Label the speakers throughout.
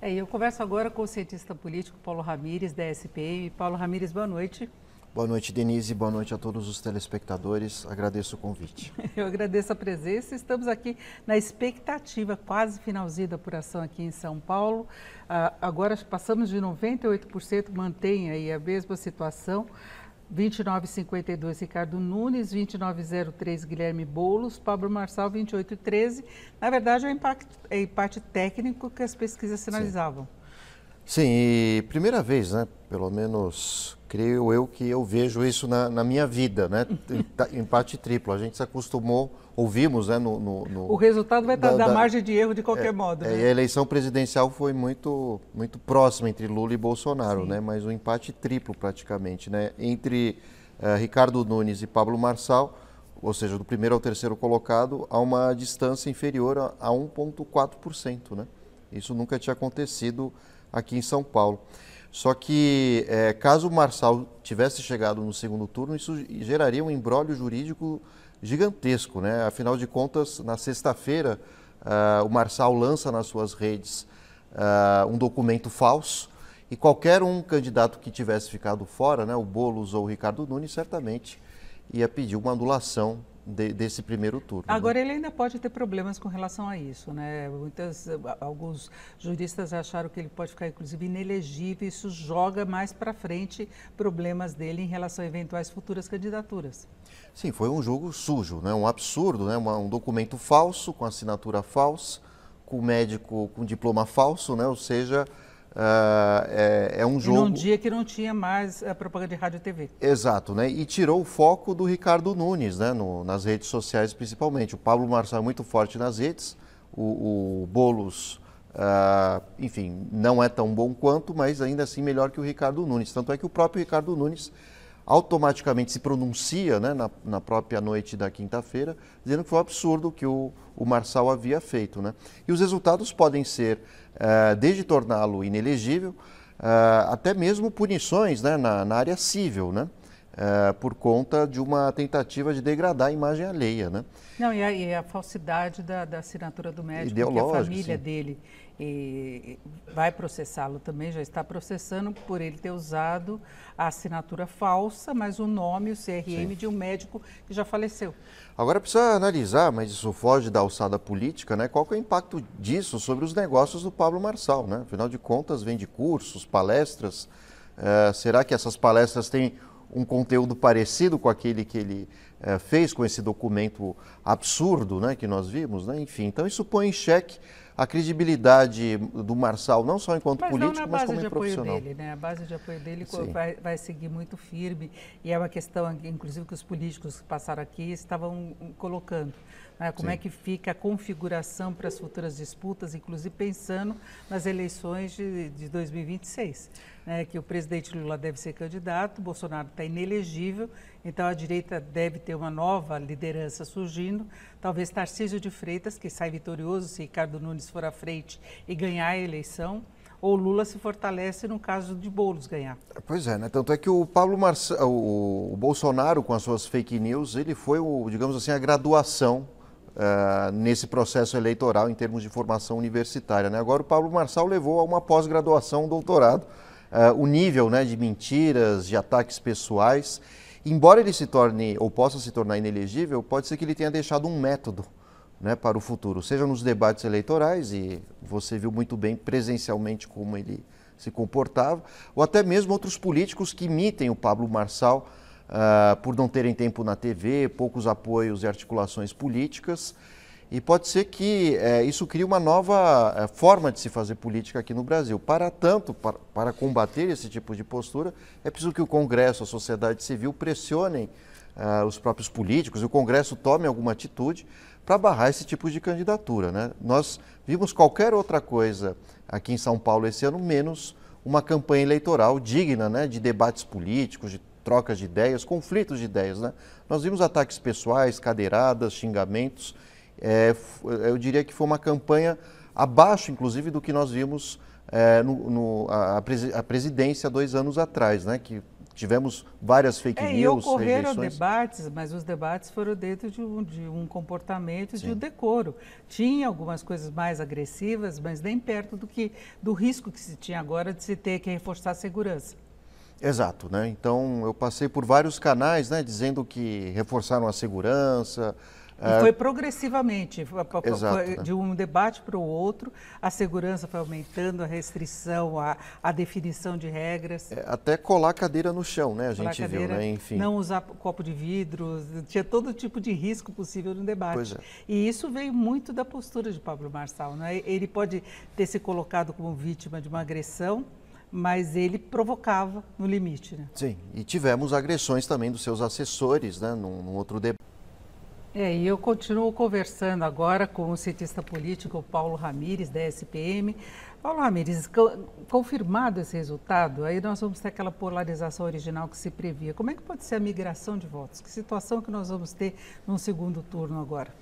Speaker 1: É, eu converso agora com o cientista político Paulo Ramires, da SPM. Paulo Ramires, boa noite.
Speaker 2: Boa noite, Denise. Boa noite a todos os telespectadores. Agradeço o convite.
Speaker 1: Eu agradeço a presença. Estamos aqui na expectativa, quase finalzinha da apuração aqui em São Paulo. Uh, agora passamos de 98%, mantém aí a mesma situação. 2952 Ricardo Nunes, 2903 Guilherme Boulos, Pablo Marçal 2813. Na verdade, é o impacto, é empate técnico que as pesquisas sinalizavam. Sim.
Speaker 2: Sim, e primeira vez, né? Pelo menos creio eu que eu vejo isso na, na minha vida, né? Empate triplo. A gente se acostumou, ouvimos, né? No, no, no o resultado vai estar da, da, margem
Speaker 1: de erro de qualquer é, modo. É, né? É,
Speaker 2: a eleição presidencial foi muito, muito próxima entre Lula e Bolsonaro, Sim. né? Mas um empate triplo praticamente, né? Entre uh, Ricardo Nunes e Pablo Marçal, ou seja, do primeiro ao terceiro colocado, a uma distância inferior a, a 1,4%, né? Isso nunca tinha acontecido aqui em São Paulo. Só que, é, caso o Marçal tivesse chegado no segundo turno, isso geraria um embrólio jurídico gigantesco. Né? Afinal de contas, na sexta-feira, uh, o Marçal lança nas suas redes uh, um documento falso e qualquer um candidato que tivesse ficado fora, né, o Boulos ou o Ricardo Nunes, certamente ia pedir uma anulação de, desse primeiro turno. Né? Agora, né?
Speaker 1: ele ainda pode ter problemas com relação a isso, né? Muitas, alguns juristas acharam que ele pode ficar, inclusive, inelegível. Isso joga mais para frente problemas dele em relação a eventuais futuras candidaturas.
Speaker 2: Sim, foi um jogo sujo, né? um absurdo, né? Uma, um documento falso, com assinatura falsa, com médico com diploma falso, né? ou seja, ah, é, é, um jogo. E num dia
Speaker 1: que não tinha mais a eh, propaganda de rádio e
Speaker 2: TV. Exato, né? E tirou o foco do Ricardo Nunes, né? No, nas redes sociais principalmente. O Pablo Marçal é muito forte nas redes, o, o Bolos, uh, ah, enfim, não é tão bom quanto, mas ainda assim melhor que o Ricardo Nunes. Tanto é que o próprio Ricardo Nunes automaticamente se pronuncia né, na, na própria noite da quinta-feira, dizendo que foi um absurdo que o, o Marçal havia feito. Né? E os resultados podem ser, uh, desde torná-lo inelegível, uh, até mesmo punições né, na, na área civil. Né? Eh, por conta de uma tentativa de degradar a imagem alheia, né?
Speaker 1: Não, e a, e a falsidade da, da, assinatura do médico, Ideológico, que a família sim. dele e, vai processá-lo também, já está processando por ele ter usado a assinatura falsa, mas o nome, o CRM sim. de um médico que já faleceu.
Speaker 2: Agora precisa analisar, mas isso foge da alçada política, né? Qual é o impacto disso sobre os negócios do Pablo Marçal, né? Afinal de contas, vende cursos, palestras. Uh, será que essas palestras têm um conteúdo parecido com aquele que ele eh, fez com esse documento absurdo né, que nós vimos, né? enfim. Então isso põe em xeque a credibilidade do Marçal, não só enquanto mas político, mas como de profissional. Dele,
Speaker 1: né? A base de apoio dele vai, vai, seguir muito firme e é uma questão, inclusive, que os políticos que passaram aqui estavam hum, colocando. Né? Como é Sim. é que fica a configuração para as futuras disputas, inclusive pensando nas eleições de, de 2026 né, que o presidente Lula deve ser candidato, Bolsonaro está inelegível, então a direita deve ter uma nova liderança surgindo. Talvez Tarcísio de Freitas, que sai vitorioso se Ricardo Nunes for à frente e ganhar a eleição ou Lula se fortalece no caso de Boulos ganhar.
Speaker 2: Pois é, né? Tanto é que o Paulo Marce... o, Bolsonaro, com as suas fake news, ele foi, o, digamos assim, a graduação uh, nesse processo eleitoral em termos de formação universitária. Né? Agora o Paulo Marçal levou a uma pós-graduação, um doutorado uh, o nível né, de mentiras, de ataques pessoais. Embora ele se torne ou possa se tornar inelegível, pode ser que ele tenha deixado um método né, para o futuro, seja nos debates eleitorais, e você viu muito bem presencialmente como ele se comportava, ou até mesmo outros políticos que imitem o Pablo Marçal uh, por não terem tempo na TV, poucos apoios e articulações políticas. E pode ser que é, isso crie uma nova é, forma de se fazer política aqui no Brasil. Para tanto, para, para, combater esse tipo de postura, é preciso que o Congresso, a sociedade civil pressionem é, os próprios políticos e o Congresso tome alguma atitude para barrar esse tipo de candidatura. Né? Nós vimos qualquer outra coisa aqui em São Paulo esse ano, menos uma campanha eleitoral digna né, de debates políticos, de trocas de ideias, conflitos de ideias. Né? Nós vimos ataques pessoais, cadeiradas, xingamentos é, eu diria que foi uma campanha abaixo, inclusive, do que nós vimos é, no, no a, a, presidência dois anos atrás, né? Que tivemos várias fake é, news, e ocorreram rejeições. debates,
Speaker 1: mas os debates foram dentro de um, de um comportamento, Sim. de um decoro. Tinha algumas coisas mais agressivas, mas nem perto do que do risco que se tinha agora de se ter que reforçar a segurança.
Speaker 2: Exato, né? Então eu passei por vários canais, né, dizendo que reforçaram a segurança, e foi é.
Speaker 1: progressivamente, Exato, foi né? de um debate para o outro, a segurança foi aumentando, a restrição, a, a definição de regras. É,
Speaker 2: até colar cadeira no chão, né? A colar gente cadeira, viu, né? Enfim. Não
Speaker 1: usar copo de vidro, tinha todo tipo de risco possível no debate. É. E isso veio muito da postura de Pablo Marçal, né? Ele pode ter se colocado como vítima de uma agressão, mas ele provocava no limite, né?
Speaker 2: Sim, e tivemos agressões também dos seus assessores, né? num, num outro debate.
Speaker 1: É, e eu continuo conversando agora com o cientista político Paulo Ramires, da SPM. Paulo Ramires, confirmado esse resultado, aí nós vamos ter aquela polarização original que se previa. Como é que pode ser a migração de votos? Que situação que nós vamos ter num segundo turno agora?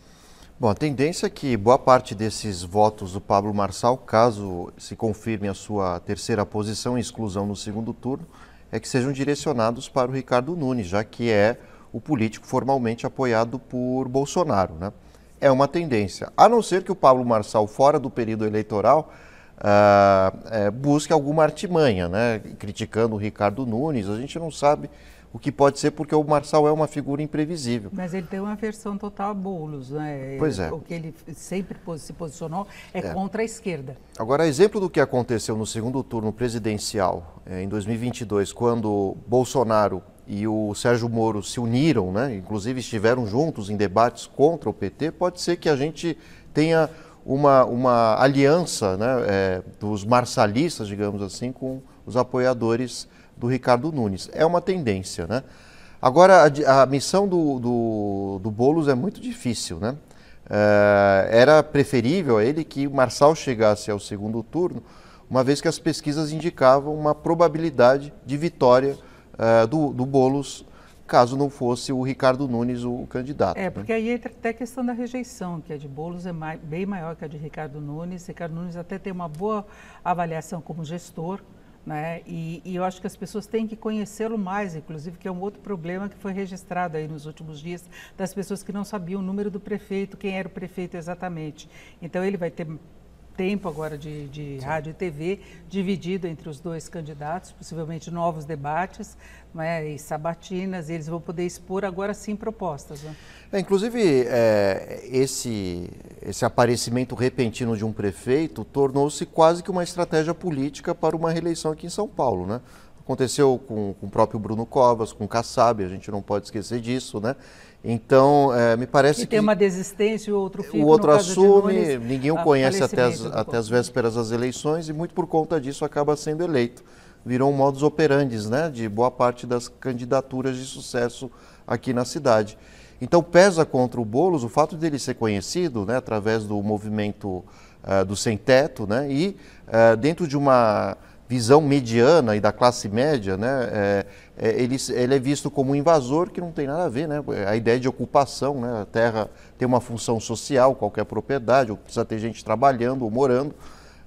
Speaker 2: Bom, a tendência é que boa parte desses votos do Pablo Marçal, caso se confirme a sua terceira posição e exclusão no segundo turno, é que sejam direcionados para o Ricardo Nunes, já que é o político formalmente apoiado por Bolsonaro. Né? É uma tendência. A não ser que o Pablo Marçal, fora do período eleitoral, uh, é, busque alguma artimanha, né? criticando o Ricardo Nunes. A gente não sabe o que pode ser porque o Marçal é uma figura imprevisível.
Speaker 1: Mas ele tem uma versão total a Boulos, né? Pois é. O que ele sempre se posicionou é, é. contra a esquerda.
Speaker 2: Agora, exemplo do que aconteceu no segundo turno presidencial eh, em 2022, quando Bolsonaro e o Sérgio Moro se uniram, né? inclusive estiveram juntos em debates contra o PT, pode ser que a gente tenha uma, uma aliança né? É, dos marsalistas, digamos assim, com os apoiadores do Ricardo Nunes. É uma tendência. Né? Agora, a, a missão do, do, do Boulos é muito difícil. Né? É, era preferível a ele que Marçal chegasse ao segundo turno, uma vez que as pesquisas indicavam uma probabilidade de vitória uh, do, do Boulos, caso não fosse o Ricardo Nunes o candidato. É, né? porque
Speaker 1: aí entra até a questão da rejeição, que a de Boulos é mais, bem maior que a de Ricardo Nunes. Ricardo Nunes até tem uma boa avaliação como gestor, né? E, e, eu acho que as pessoas têm que conhecê-lo mais, inclusive, que é um outro problema que foi registrado aí nos últimos dias das pessoas que não sabiam o número do prefeito, quem era o prefeito exatamente. Então ele vai ter tempo agora de, de rádio e TV dividido entre os dois candidatos, possivelmente novos debates né, e sabatinas, e eles vão poder expor agora sim propostas. Né?
Speaker 2: É, inclusive, é, esse, esse aparecimento repentino de um prefeito tornou-se quase que uma estratégia política para uma reeleição aqui em São Paulo, né? Aconteceu com, com o próprio Bruno Covas, com o Kassab, a gente não pode esquecer disso, né? Então, é, me parece e que... tem uma
Speaker 1: desistência, o outro fica, O outro assume, Nunes, ninguém o conhece até as,
Speaker 2: até as vésperas das eleições e muito por conta disso acaba sendo eleito. Virou um modus operandi né, de boa parte das candidaturas de sucesso aqui na cidade. Então pesa contra o Boulos o fato dele ser conhecido né, através do movimento uh, do sem teto né, e uh, dentro de uma visão mediana e da classe média, né, é, é, ele, ele, é visto como um invasor que não tem nada a ver, né? É a ideia de ocupação, né? A terra tem uma função social, qualquer propriedade, ou precisa ter gente trabalhando ou morando.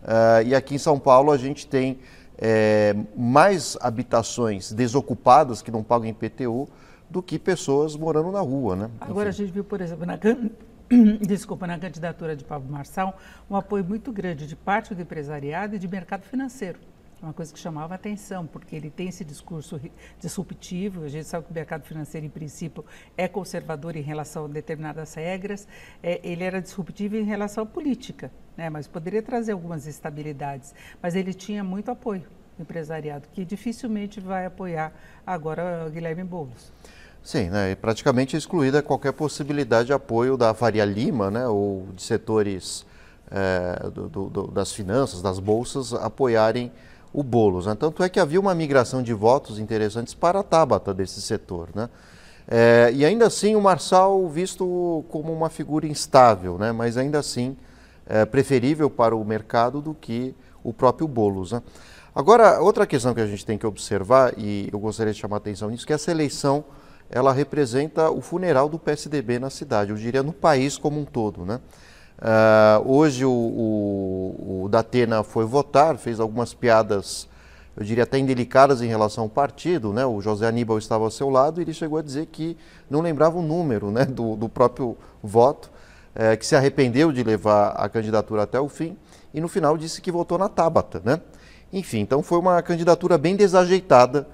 Speaker 2: Uh, e aqui em São Paulo a gente tem é, mais habitações desocupadas que não pagam IPTU do que pessoas morando na rua, né? Agora Enfim.
Speaker 1: a gente viu, por exemplo, na Desculpa, na candidatura de Pablo Marçal, um apoio muito grande de parte do empresariado e de mercado financeiro uma coisa que chamava atenção, porque ele tem esse discurso disruptivo, a gente sabe que o mercado financeiro, em princípio, é conservador em relação a determinadas regras, é, ele era disruptivo em relação à política, né, mas poderia trazer algumas estabilidades, mas ele tinha muito apoio empresariado, que dificilmente vai apoiar agora o Guilherme Boulos.
Speaker 2: Sim, né, praticamente excluída qualquer possibilidade de apoio da Faria Lima, né, ou de setores é, do, do, das finanças, das bolsas, apoiarem o Boulos. Né? Tanto é que havia uma migração de votos interessantes para a Tabata desse setor. Né? É, e ainda assim o Marçal visto como uma figura instável, né? mas ainda assim é preferível para o mercado do que o próprio Boulos. Né? Agora, outra questão que a gente tem que observar, e eu gostaria de chamar a atenção nisso, que essa eleição ela representa o funeral do PSDB na cidade, eu diria no país como um todo. Né? Uh, hoje o, o, o Datena foi votar, fez algumas piadas, eu diria até indelicadas em relação ao partido, né? O José Aníbal estava ao seu lado e ele chegou a dizer que não lembrava o número né, do, do próprio voto, uh, que se arrependeu de levar a candidatura até o fim e no final disse que votou na Tabata, né? Enfim, então foi uma candidatura bem desajeitada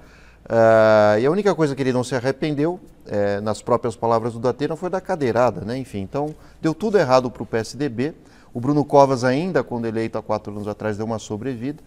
Speaker 2: Uh, e a única coisa que ele não se arrependeu, é, nas próprias palavras do Datena, foi da cadeirada, né? Enfim, então deu tudo errado para o PSDB. O Bruno Covas, ainda quando eleito há quatro anos atrás, deu uma sobrevida,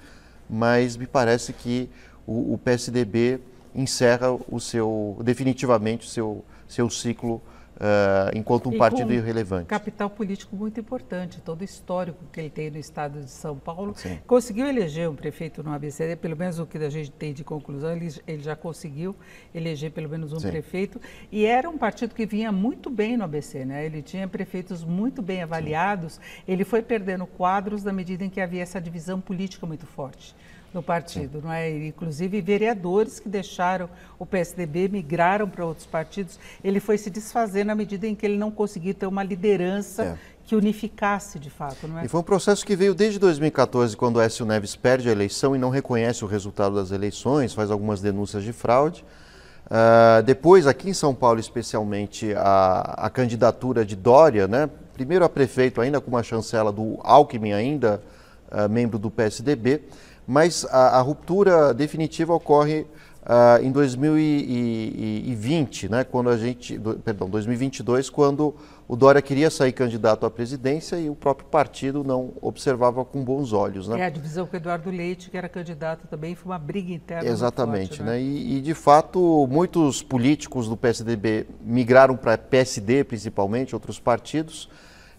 Speaker 2: mas me parece que o, o PSDB encerra o seu definitivamente o seu, seu ciclo Uh, enquanto um e partido irrelevante.
Speaker 1: Capital político muito importante, todo o histórico que ele tem no estado de São Paulo. Sim. Conseguiu eleger um prefeito no ABC pelo menos o que a gente tem de conclusão, ele, ele já conseguiu eleger pelo menos um Sim. prefeito. E era um partido que vinha muito bem no ABC, né? Ele tinha prefeitos muito bem avaliados, Sim. ele foi perdendo quadros na medida em que havia essa divisão política muito forte no partido, Sim. não é? Inclusive vereadores que deixaram o PSDB migraram para outros partidos. Ele foi se desfazer na medida em que ele não conseguia ter uma liderança é. que unificasse de fato, não é? E foi
Speaker 2: um processo que veio desde 2014, quando Écio Neves perde a eleição e não reconhece o resultado das eleições, faz algumas denúncias de fraude. Uh, depois, aqui em São Paulo, especialmente, a, a candidatura de Dória, né? Primeiro a prefeito, ainda com uma chancela do Alckmin, ainda uh, membro do PSDB mas a, a ruptura definitiva ocorre uh, em 2020, né, quando a gente, do, perdão, 2022, quando o Dória queria sair candidato à presidência e o próprio partido não observava com bons olhos. Né? É
Speaker 1: a divisão com o Eduardo Leite, que era candidato também, foi uma briga interna. Exatamente, forte, né? né?
Speaker 2: E, e, de fato muitos políticos do PSDB migraram para PSD, principalmente, outros partidos.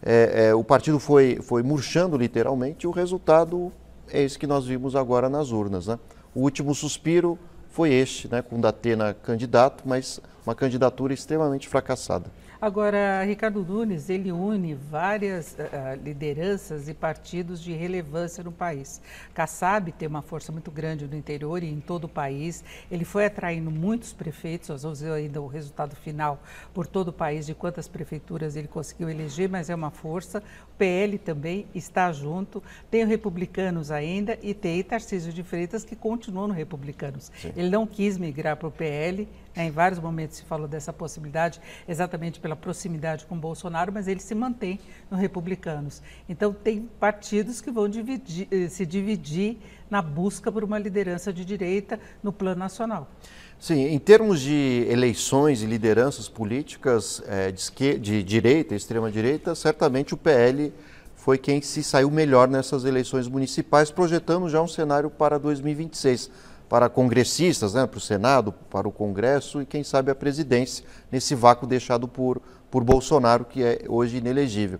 Speaker 2: É, é, o partido foi, foi murchando literalmente e o resultado é esse que nós vimos agora nas urnas. Né? O último suspiro foi este, né, com Datena candidato, mas uma candidatura extremamente fracassada.
Speaker 1: Agora, Ricardo Nunes, ele une várias uh, lideranças e partidos de relevância no país. Kassab tem uma força muito grande no interior e em todo o país. Ele foi atraindo muitos prefeitos, nós vamos ver ainda o resultado final por todo o país de quantas prefeituras ele conseguiu eleger, mas é uma força. O PL também está junto. Tem republicanos ainda e tem Tarcísio de Freitas que continuou no republicanos. Sim. Ele não quis migrar para o PL, é, em vários momentos se falou dessa possibilidade, exatamente pela proximidade com Bolsonaro, mas ele se mantém no Republicanos. Então, tem partidos que vão dividir, eh, se dividir na busca por uma liderança de direita no plano nacional.
Speaker 2: Sim, em termos de eleições e lideranças políticas é, de, esquerda, de direita, extrema-direita, certamente o PL foi quem se saiu melhor nessas eleições municipais. projetando já um cenário para 2026 para congressistas, né, para o Senado, para o Congresso e, quem sabe, a presidência, nesse vácuo deixado por, por Bolsonaro, que é hoje inelegível.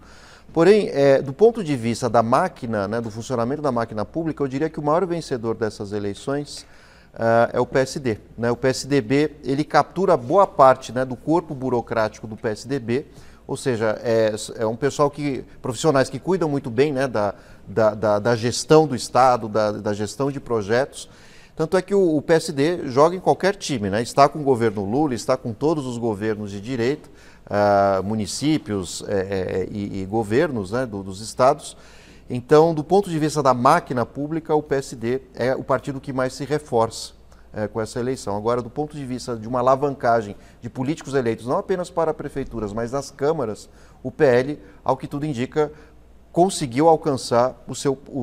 Speaker 2: Porém, é, do ponto de vista da máquina, né, do funcionamento da máquina pública, eu diria que o maior vencedor dessas eleições uh, é o PSD. Né? O PSDB ele captura boa parte né, do corpo burocrático do PSDB, ou seja, é, é, um pessoal que profissionais que cuidam muito bem né, da, da, da, gestão do Estado, da, da gestão de projetos tanto é que o, PSD joga em qualquer time, né? Está com o governo Lula, está com todos os governos de direita, uh, municípios eh, eh, e, e, governos né, do, dos estados. Então, do ponto de vista da máquina pública, o PSD é o partido que mais se reforça eh, com essa eleição. Agora, do ponto de vista de uma alavancagem de políticos eleitos, não apenas para prefeituras, mas nas câmaras, o PL, ao que tudo indica, conseguiu alcançar o seu, o,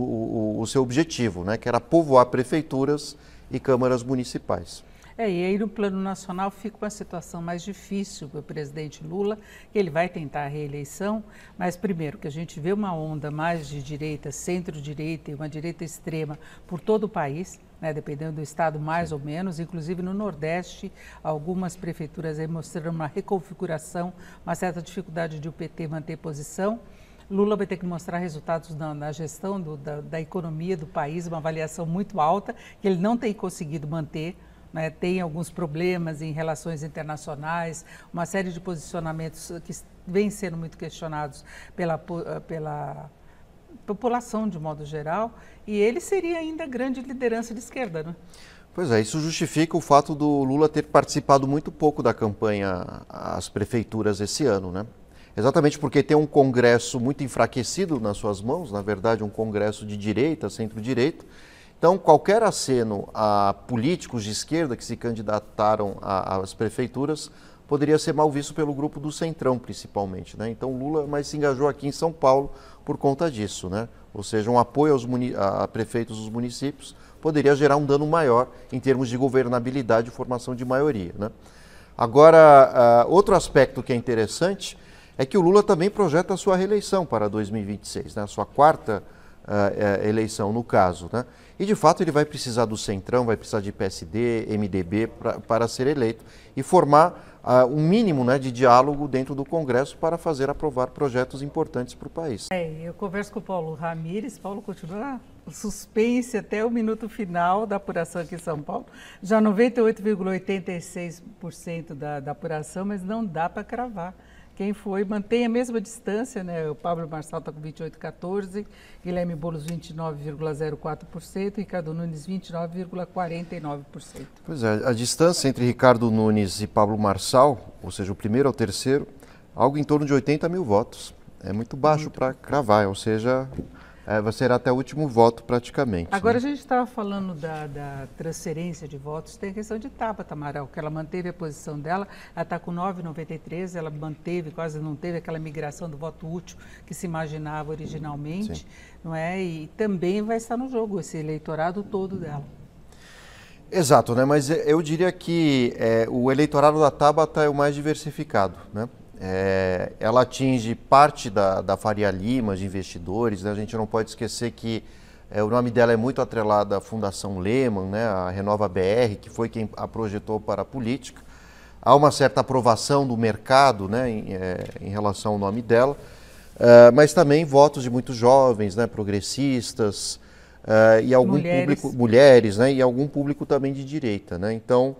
Speaker 2: o, o seu objetivo, né, que era povoar prefeituras e câmaras municipais.
Speaker 1: É, e aí no plano nacional fica uma situação mais difícil para o presidente Lula, que ele vai tentar a reeleição, mas primeiro que a gente vê uma onda mais de direita, centro-direita e uma direita extrema por todo o país, né, dependendo do estado mais Sim. ou menos, inclusive no Nordeste, algumas prefeituras aí mostraram uma reconfiguração, uma certa dificuldade de o PT manter posição. Lula vai ter que mostrar resultados na, na gestão do, da, da, economia do país, uma avaliação muito alta, que ele não tem conseguido manter. Né? Tem alguns problemas em relações internacionais, uma série de posicionamentos que vêm sendo muito questionados pela, eh, pela população de modo geral, e ele seria ainda grande liderança de esquerda, né?
Speaker 2: Pois é, isso justifica o fato do Lula ter participado muito pouco da campanha às prefeituras esse ano, né? Exatamente porque tem um Congresso muito enfraquecido nas suas mãos, na verdade, um Congresso de direita, centro-direita. Então, qualquer aceno a políticos de esquerda que se candidataram às prefeituras poderia ser mal visto pelo grupo do Centrão, principalmente. Né? Então, Lula mais se engajou aqui em São Paulo por conta disso. Né? Ou seja, um apoio aos a prefeitos dos municípios poderia gerar um dano maior em termos de governabilidade e formação de maioria. Né? Agora, uh, outro aspecto que é interessante é que o Lula também projeta a sua reeleição para 2026, né? a sua quarta uh, eleição, no caso. Né? E, de fato, ele vai precisar do Centrão, vai precisar de PSD, MDB para ser eleito e formar uh, um mínimo né, de diálogo dentro do Congresso para fazer aprovar projetos importantes para o país.
Speaker 1: É, eu converso com o Paulo Ramires, Paulo continua suspense até o minuto final da apuração aqui em São Paulo. Já 98,86% da, da apuração, mas não dá para cravar. Quem foi, mantém a mesma distância, né? O Pablo Marçal está com 28,14%, Guilherme Boulos 29,04% Ricardo Nunes 29,49%.
Speaker 2: Pois é, a distância entre Ricardo Nunes e Pablo Marçal, ou seja, o primeiro ao terceiro, algo em torno de 80 mil votos. É muito baixo para cravar, ou seja, é, você irá até o último voto praticamente. Agora
Speaker 1: né? a gente estava falando da, da, transferência de votos, tem a questão de Tabata Amaral, que ela manteve a posição dela, ela está com 9,93, ela manteve, quase não teve aquela migração do voto útil que se imaginava originalmente, Sim. não é? E também vai estar no jogo esse eleitorado todo dela.
Speaker 2: Exato, né? mas eh, eu diria que é, o eleitorado da Tabata é o mais diversificado, né? É, ela atinge parte da, da Faria Lima, de investidores. Né? A gente não pode esquecer que é, o nome dela é muito atrelado à Fundação Lehman, né? a Renova BR, que foi quem a projetou para a política. Há uma certa aprovação do mercado né? em, é, em relação ao nome dela, é, mas também votos de muitos jovens, né? progressistas, é, e algum mulheres. público, mulheres, né? e algum público também de direita. Né? Então,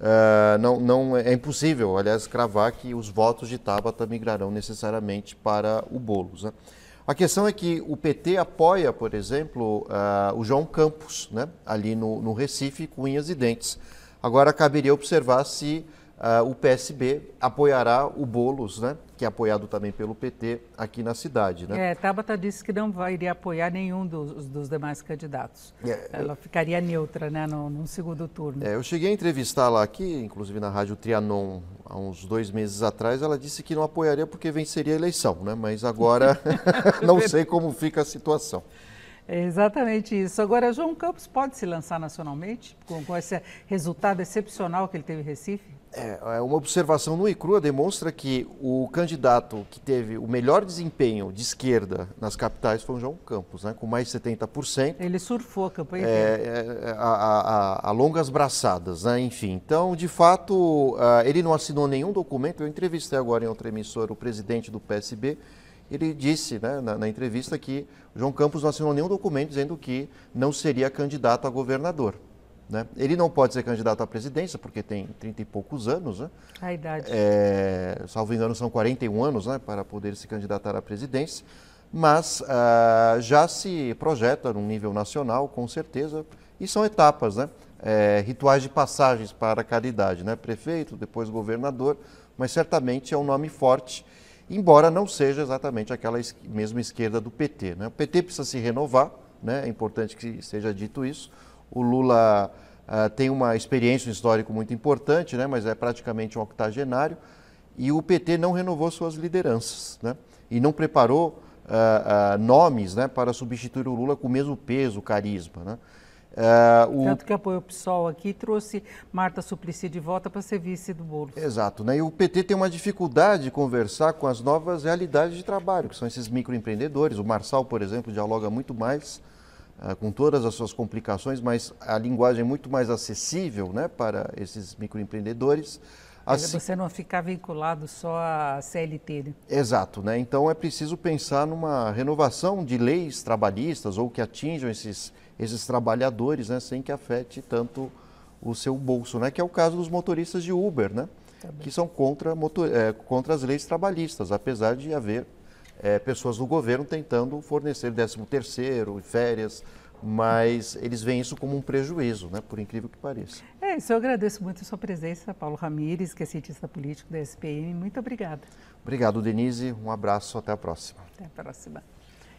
Speaker 2: Uh, não, não, é impossível, aliás, cravar que os votos de Tabata migrarão necessariamente para o Boulos. Né? A questão é que o PT apoia, por exemplo, uh, o João Campos, né? ali no, no Recife, com unhas e dentes. Agora, caberia observar se Uh, o PSB apoiará o Bolos, né, que é apoiado também pelo PT aqui na cidade. Né? É,
Speaker 1: Tabata disse que não vai, iria apoiar nenhum dos, dos demais candidatos. É, Ela ficaria neutra né, no, no segundo turno. É, eu
Speaker 2: cheguei a entrevistá-la aqui, inclusive na rádio Trianon, há uns dois meses atrás. Ela disse que não apoiaria porque venceria a eleição, né? mas agora não sei como fica a situação. É exatamente isso. Agora, João Campos
Speaker 1: pode se lançar nacionalmente com, com esse resultado excepcional que ele teve em Recife?
Speaker 2: É, é, uma observação no ICRUA crua demonstra que o candidato que teve o melhor desempenho de esquerda nas capitais foi o João Campos, né, com mais de 70%. Ele surfou a campanha é, é a, a, a, longas braçadas, né, enfim. Então, de fato, ah, ele não assinou nenhum documento. Eu entrevistei agora em outra emissora o presidente do PSB. Ele disse né, na, na entrevista que João Campos não assinou nenhum documento dizendo que não seria candidato a governador. Né? Ele não pode ser candidato à presidência, porque tem 30 e poucos anos. Né? A idade. É, salvo engano, são 41 anos né, para poder se candidatar à presidência. Mas ah, já se projeta num nível nacional, com certeza, e são etapas, né? É, rituais de passagens para cada idade, né? Prefeito, depois governador, mas certamente é um nome forte, embora não seja exatamente aquela es mesma esquerda do PT. Né? O PT precisa se renovar, né? é importante que seja dito isso. O Lula uh, tem uma experiência, um histórico muito importante, né? mas é praticamente um octogenário. E o PT não renovou suas lideranças né? e não preparou uh, uh, nomes né? para substituir o Lula com o mesmo peso, carisma. Né? Uh, o... Tanto
Speaker 1: que apoio o PSOL aqui trouxe Marta Suplicy de volta para ser vice do Boulos.
Speaker 2: Exato, né? E o PT tem uma dificuldade de conversar com as novas realidades de trabalho, que são esses microempreendedores. O Marçal, por exemplo, dialoga muito mais eh, com todas as suas complicações, mas a linguagem é muito mais acessível né, para esses microempreendedores. Assim...
Speaker 1: Você não ficar vinculado só à CLT. Né?
Speaker 2: Exato, né? então é preciso pensar numa renovação de leis trabalhistas ou que atinjam esses, esses trabalhadores né, sem que afete tanto o seu bolso, né? que é o caso dos motoristas de Uber, né? Tá que são contra, motor... é, contra as leis trabalhistas, apesar de haver é, pessoas do governo tentando fornecer 13 terceiro e férias, mas eles veem isso como um prejuízo, né, por incrível que pareça.
Speaker 1: É isso, eu agradeço muito a sua presença, Paulo Ramires, que é cientista político da SPM. Muito obrigada.
Speaker 2: Obrigado, Denise. Um abraço, até a próxima. Até a próxima.